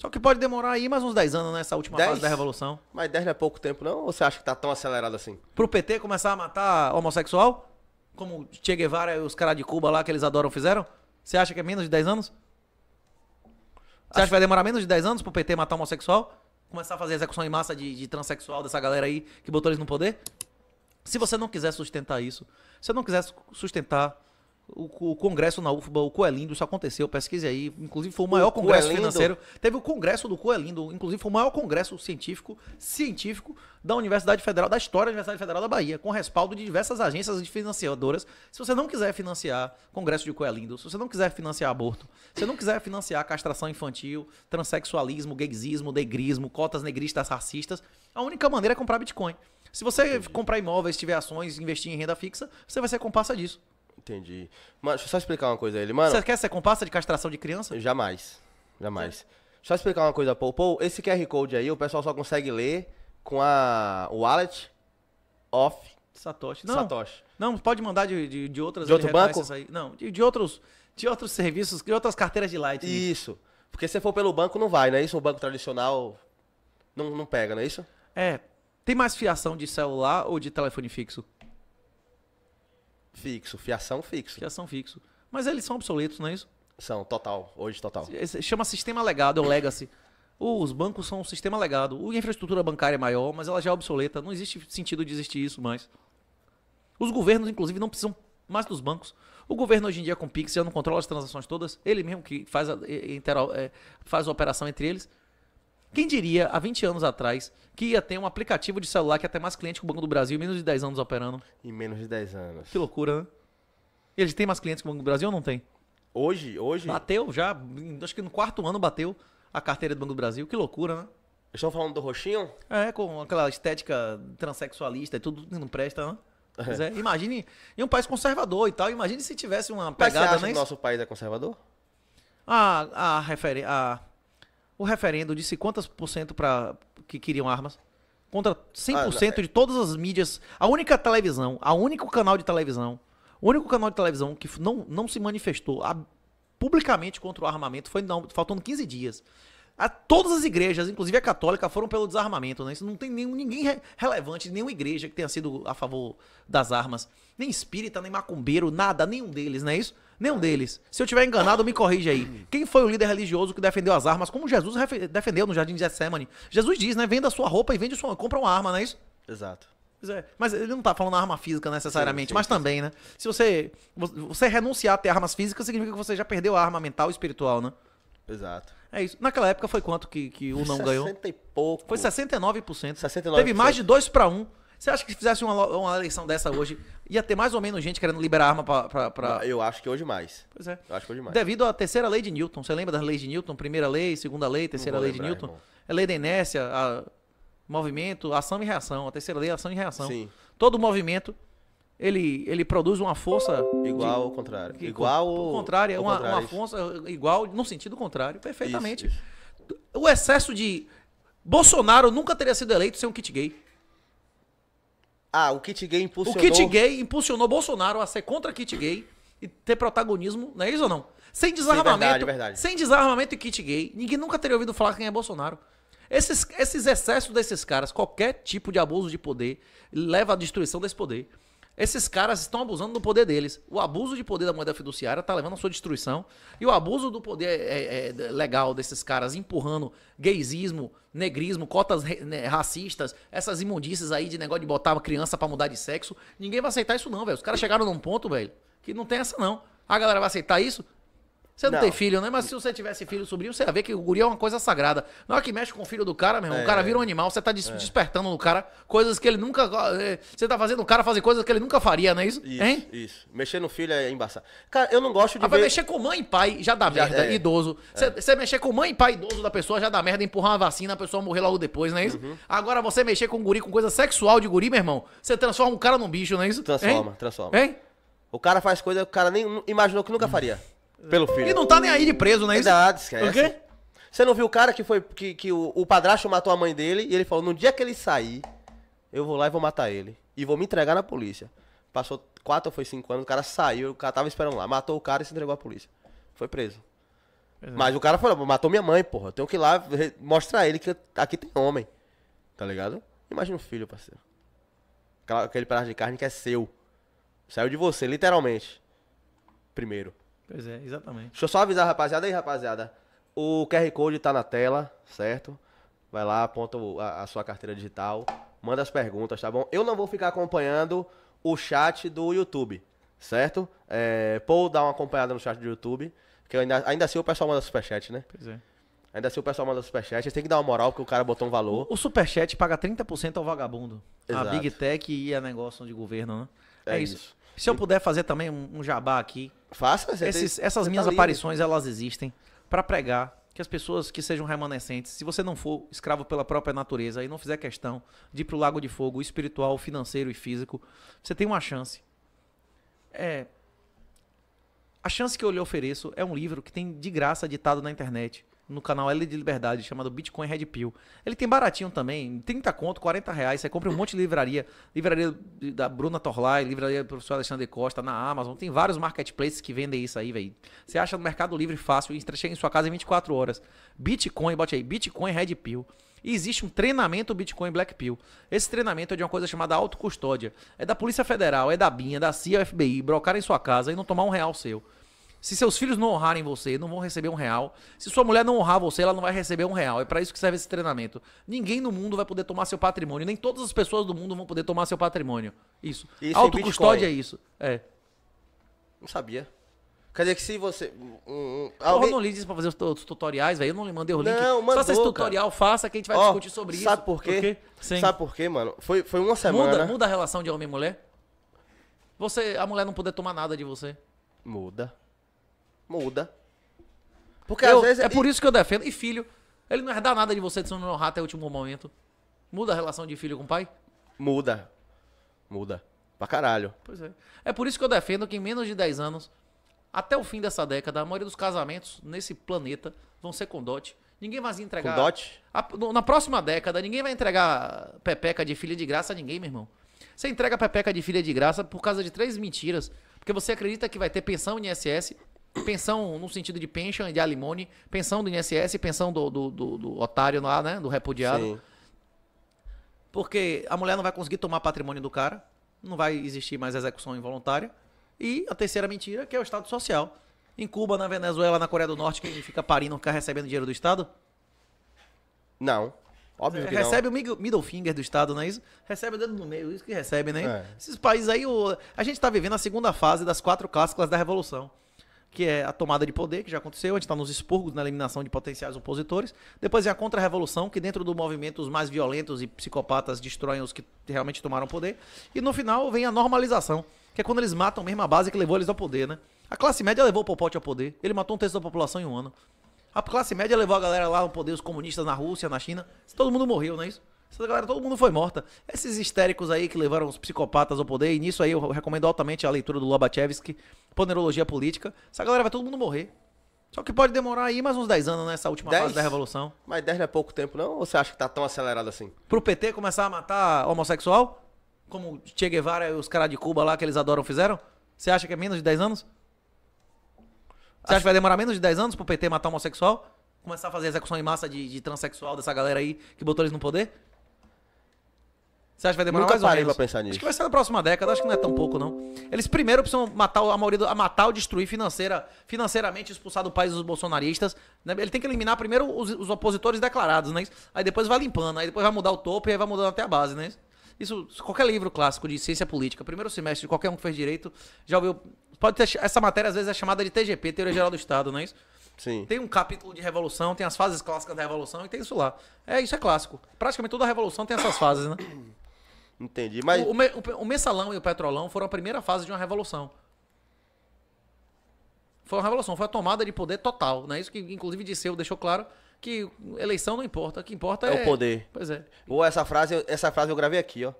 Só que pode demorar aí mais uns 10 anos nessa né, última fase da revolução. Mas 10 não é pouco tempo, não? Ou você acha que tá tão acelerado assim? Pro PT começar a matar homossexual? Como Che Guevara e os caras de Cuba lá que eles adoram fizeram? Você acha que é menos de 10 anos? Você acha que vai demorar menos de 10 anos pro PT matar homossexual? Começar a fazer execução em massa de, de transexual dessa galera aí que botou eles no poder? Se você não quiser sustentar isso, se você não quiser sustentar o, o, congresso na UFBA, o Coelindo, isso aconteceu, pesquise aí. Inclusive foi o maior o congresso Coelindo. financeiro. Teve o congresso do Coelindo, inclusive foi o maior congresso científico, científico da Universidade Federal, da história da Universidade Federal da Bahia, com respaldo de diversas agências financiadoras. Se você não quiser financiar congresso de Coelindo, se você não quiser financiar aborto, se você não quiser financiar castração infantil, transexualismo, gaysismo, negrismo, cotas negristas racistas, a única maneira é comprar Bitcoin. Se você comprar imóveis, tiver ações, investir em renda fixa, você vai ser comparsa disso. Entendi. Mas deixa eu só explicar uma coisa a ele, mano. Você quer ser comparsa de castração de criança? Jamais. Jamais. Sim. Deixa eu explicar uma coisa, Pou. Pou, esse QR Code aí, o pessoal só consegue ler com a wallet off Satoshi. Não, Satoshi. não pode mandar de, de, de outras. De outro banco? Não, de, de, outros, de outros serviços, de outras carteiras de light. Isso. Porque se for pelo banco, não vai, né? Isso, o banco tradicional não, não pega, não é isso? É. Tem mais fiação de celular ou de telefone fixo? Fixo, fiação fixo. Fiação fixo. Mas eles são obsoletos, não é isso? São, total. Hoje, total. Chama sistema legado, é o legacy. Os bancos são um sistema legado. A infraestrutura bancária é maior, mas ela já é obsoleta. Não existe sentido de existir isso mais. Os governos, inclusive, não precisam mais dos bancos. O governo hoje em dia com o Pix já não controla as transações todas. Ele mesmo que faz a, é, faz a operação entre eles. Quem diria, há 20 anos atrás, que ia ter um aplicativo de celular que ia ter mais clientes que o Banco do Brasil em menos de 10 anos operando? Em menos de 10 anos. Que loucura, né? E eles têm mais clientes que o Banco do Brasil ou não tem? Hoje, hoje... Bateu já, acho que no quarto ano bateu a carteira do Banco do Brasil. Que loucura, né? Estão falando do roxinho? É, com aquela estética transexualista e tudo não presta, né? É. É, imagine em um país conservador e tal. Imagine se tivesse uma pegada. Mas você acha que o nosso país é conservador? Ah, a, a, a o referendo disse quantas por cento para que queriam armas? Contra 100% ah, de todas as mídias. A única televisão, a único canal de televisão, o único canal de televisão que não, não se manifestou a, publicamente contra o armamento foi não, faltando 15 dias. A, todas as igrejas, inclusive a católica, foram pelo desarmamento, né? Isso não tem nenhum, ninguém re, relevante, nenhuma igreja que tenha sido a favor das armas. Nem espírita, nem macumbeiro, nada, nenhum deles, não é isso? Nenhum deles. Se eu tiver enganado, me corrija aí. Quem foi o líder religioso que defendeu as armas, como Jesus defendeu no Jardim de Getsemane? Jesus diz, né? Venda sua roupa e vende sua, compra uma arma, não é isso? Exato. É. Mas ele não tá falando arma física necessariamente, sim, sim, mas também, né? Se você você renunciar a ter armas físicas, significa que você já perdeu a arma mental e espiritual, né? Exato. É isso. Naquela época foi quanto que, que o não ganhou? 60 e pouco. Foi 69%. 69%. Teve mais de 2 para 1. Você acha que se fizesse uma, uma eleição dessa hoje, ia ter mais ou menos gente querendo liberar arma para. Pra... Eu acho que hoje mais. Pois é. Eu acho que hoje mais. Devido à terceira lei de Newton. Você lembra das leis de Newton? Primeira lei, segunda lei, terceira lei lembrar, de Newton? Irmão. É lei da inércia, a... movimento, ação e reação. A terceira lei, é ação e reação. Sim. Todo movimento ele, ele produz uma força. Igual de, ao contrário. Que, igual ao, contrário, ao uma, contrário. uma força igual, no sentido contrário, perfeitamente. Isso, isso. O excesso de. Bolsonaro nunca teria sido eleito sem um kit gay. Ah, o kit gay impulsionou. O kit gay impulsionou Bolsonaro a ser contra kit gay e ter protagonismo, não é isso ou não? Sem é desarmamento. Sim, verdade, verdade. Sem desarmamento e kit gay, ninguém nunca teria ouvido falar quem é Bolsonaro. Esses, esses excessos desses caras, qualquer tipo de abuso de poder, leva à destruição desse poder. Esses caras estão abusando do poder deles. O abuso de poder da moeda fiduciária está levando à sua destruição. E o abuso do poder é, é, é legal desses caras empurrando gaysismo, negrismo, cotas né, racistas, essas imundícias aí de negócio de botar uma criança para mudar de sexo. Ninguém vai aceitar isso não, velho. Os caras chegaram num ponto, velho, que não tem essa não. A galera vai aceitar isso? Você não, não, tem filho, né? Mas se você tivesse filho, sobrinho, você ia ver que o guri é uma coisa sagrada. Na hora que mexe com o filho do cara, meu irmão, é, o cara é. vira um animal, você tá des é. despertando no cara coisas que ele nunca. Eh, você tá fazendo o cara fazer coisas que ele nunca faria, não é isso? Isso. Hein? isso. Mexer no filho é embaçado. Cara, eu não gosto de. Ah, ver... mexer com mãe e pai já dá já, merda, é, idoso. É. Você mexer com mãe e pai idoso da pessoa já dá merda, empurrar uma vacina, a pessoa morrer logo depois, não é isso? Uhum. Agora você mexer com guri, com coisa sexual de guri, meu irmão, você transforma um cara num bicho, não é isso? Transforma, hein? transforma. Hein? O cara faz coisa que o cara nem imaginou que nunca faria. Pelo filho. E não tá nem aí de preso, né? Verdade, esquece. O quê? Você não viu o cara que foi que, que o, o padrasto matou a mãe dele e ele falou: no dia que ele sair, eu vou lá e vou matar ele. E vou me entregar na polícia. Passou quatro ou foi cinco anos, o cara saiu, o cara tava esperando lá, matou o cara e se entregou à polícia. Foi preso. Exato. Mas o cara falou, matou minha mãe, porra. Eu tenho que ir lá mostrar a ele que aqui tem homem. Tá ligado? Imagina um filho, parceiro. Aquela, aquele pedaço de carne que é seu. Saiu de você, literalmente. Primeiro. Pois é, exatamente. Deixa eu só avisar, rapaziada. Aí, rapaziada, o QR Code tá na tela, certo? Vai lá, aponta a, a sua carteira digital, manda as perguntas, tá bom? Eu não vou ficar acompanhando o chat do YouTube, certo? É, Paul dá uma acompanhada no chat do YouTube, que ainda, ainda assim o pessoal manda superchat, né? Pois é. Ainda assim o pessoal manda superchat, vocês têm que dar uma moral porque o cara botou um valor. O, o superchat paga 30% ao vagabundo. Exato. A Big Tech e a negócio de governo, né? É, é isso. isso. Se eu puder fazer também um jabá aqui. Faça, você Esses, tem, Essas você tá minhas tá aparições, elas existem para pregar que as pessoas que sejam remanescentes, se você não for escravo pela própria natureza e não fizer questão de ir pro lago de fogo espiritual, financeiro e físico, você tem uma chance. É. A chance que eu lhe ofereço é um livro que tem de graça ditado na internet no canal L de Liberdade, chamado Bitcoin Red Pill. Ele tem baratinho também, 30 conto, 40 reais. Você compra um monte de livraria. Livraria da Bruna Torlai, livraria do professor Alexandre Costa, na Amazon. Tem vários marketplaces que vendem isso aí, velho. Você acha no Mercado Livre fácil e chega em sua casa em 24 horas. Bitcoin, bote aí, Bitcoin Red Pill. E existe um treinamento Bitcoin Black Pill. Esse treinamento é de uma coisa chamada autocustódia. É da Polícia Federal, é da BIM, é da CIA, FBI, brocar em sua casa e não tomar um real seu. Se seus filhos não honrarem você, não vão receber um real. Se sua mulher não honrar você, ela não vai receber um real. É para isso que serve esse treinamento. Ninguém no mundo vai poder tomar seu patrimônio. Nem todas as pessoas do mundo vão poder tomar seu patrimônio. Isso. isso Autocustódia é isso. É. Não sabia. Quer dizer que se você. Um, hum, hum, alguém... Eu não li isso pra fazer os, os tutoriais, velho. Eu não lhe mandei o link. Não, mandou, faça esse tutorial, cara. faça, que a gente vai oh, discutir sobre sabe isso. Sabe por quê? sabe por quê, mano? Foi, foi uma semana. Muda, muda a relação de homem e mulher? Você, a mulher não poder tomar nada de você. Muda. Muda. Porque eu, às vezes. É por isso que eu defendo. E filho, ele não herdar nada de você de ser um rato até o último momento. Muda a relação de filho com pai? Muda. Muda. Pra caralho. Pois é. É por isso que eu defendo que em menos de 10 anos, até o fim dessa década, a maioria dos casamentos nesse planeta vão ser com dote. Ninguém vai entregar. Com dote? A, na próxima década, ninguém vai entregar pepeca de filha de graça a ninguém, meu irmão. Você entrega pepeca de filha de graça por causa de três mentiras. Porque você acredita que vai ter pensão em ISS pensão no sentido de pension e de alimony, pensão do INSS, pensão do, do, do, do otário lá, né? Do repudiado. Sim. Porque a mulher não vai conseguir tomar patrimônio do cara, não vai existir mais execução involuntária. E a terceira mentira, que é o Estado Social. Em Cuba, na Venezuela, na Coreia do Norte, quem fica parindo fica recebendo dinheiro do Estado? Não. Óbvio que recebe não. o middle finger do Estado, não é isso? Recebe o dedo no meio, isso que recebe, né? É. Esses países aí, o... a gente está vivendo a segunda fase das quatro clássicas da Revolução que é a tomada de poder, que já aconteceu, a gente está nos expurgos na eliminação de potenciais opositores. Depois é a contra-revolução, que dentro do movimento os mais violentos e psicopatas destroem os que realmente tomaram poder. E no final vem a normalização, que é quando eles matam mesmo a base que levou eles ao poder, né? A classe média levou o Popote ao poder, ele matou um terço da população em um ano. A classe média levou a galera lá ao poder, os comunistas na Rússia, na China. Todo mundo morreu, não é isso? Essa galera, todo mundo foi morta. Esses histéricos aí que levaram os psicopatas ao poder, e nisso aí eu recomendo altamente a leitura do Lobachevsky, Ponerologia Política. Essa galera vai todo mundo morrer. Só que pode demorar aí mais uns 10 anos nessa né, última fase da Revolução. Mas 10 não é pouco tempo, não? Ou você acha que tá tão acelerado assim? Pro PT começar a matar homossexual? Como Che Guevara e os caras de Cuba lá que eles adoram fizeram? Você acha que é menos de 10 anos? Você acha que vai demorar menos de 10 anos pro PT matar homossexual? Começar a fazer execução em massa de, de transexual dessa galera aí que botou eles no poder? Você acha que vai demorar Nunca mais parei ou menos? pra pensar nisso. Acho que vai ser na próxima década, acho que não é tão pouco, não. Eles primeiro precisam matar a maioria, do, matar ou destruir financeira, financeiramente, expulsar do país os bolsonaristas. Né? Ele tem que eliminar primeiro os, os opositores declarados, né? Aí depois vai limpando, aí depois vai mudar o topo e aí vai mudando até a base, né? Isso, qualquer livro clássico de ciência política, primeiro semestre, qualquer um que fez direito, já ouviu. Pode ter, essa matéria às vezes é chamada de TGP, Teoria Geral do Estado, não é isso? Sim. Tem um capítulo de revolução, tem as fases clássicas da revolução e tem isso lá. É, isso é clássico. Praticamente toda a revolução tem essas fases, né? Entendi. Mas... O, o, o mensalão e o petrolão foram a primeira fase de uma revolução. Foi uma revolução, foi a tomada de poder total. Né? Isso que, inclusive, Disseu deixou claro que eleição não importa. O que importa é. É o poder. Pois é. Ou essa frase, essa frase eu gravei aqui, ó.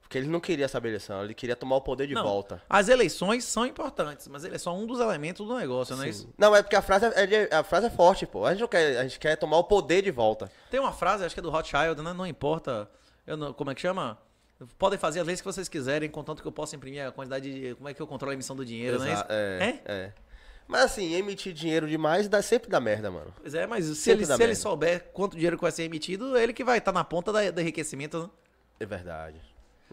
Porque ele não queria saber eleição, ele queria tomar o poder de não, volta. As eleições são importantes, mas ele é só um dos elementos do negócio, Sim. não é isso? Não, é porque a frase é, é, a frase é forte, pô. A gente, quer, a gente quer tomar o poder de volta. Tem uma frase, acho que é do Rothschild, né? Não importa. Eu não, como é que chama? Podem fazer as vezes que vocês quiserem, contanto que eu possa imprimir a quantidade de. Como é que eu controlo a emissão do dinheiro, Exato, não é isso? É, é? é, Mas assim, emitir dinheiro demais dá sempre dá merda, mano. Pois é, mas se, ele, se ele souber quanto dinheiro vai ser emitido, é ele que vai estar tá na ponta da, do enriquecimento. Né? É verdade.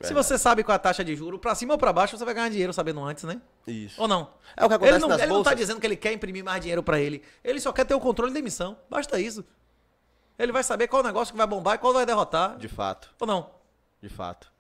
se você sabe qual é a taxa de juro, para cima ou para baixo, você vai ganhar dinheiro sabendo antes, né? Isso. Ou não? É o que acontece ele não, nas ele bolsas. não tá dizendo que ele quer imprimir mais dinheiro para ele. Ele só quer ter o controle da emissão. Basta isso. Ele vai saber qual negócio que vai bombar e qual vai derrotar. De fato. Ou não? De fato.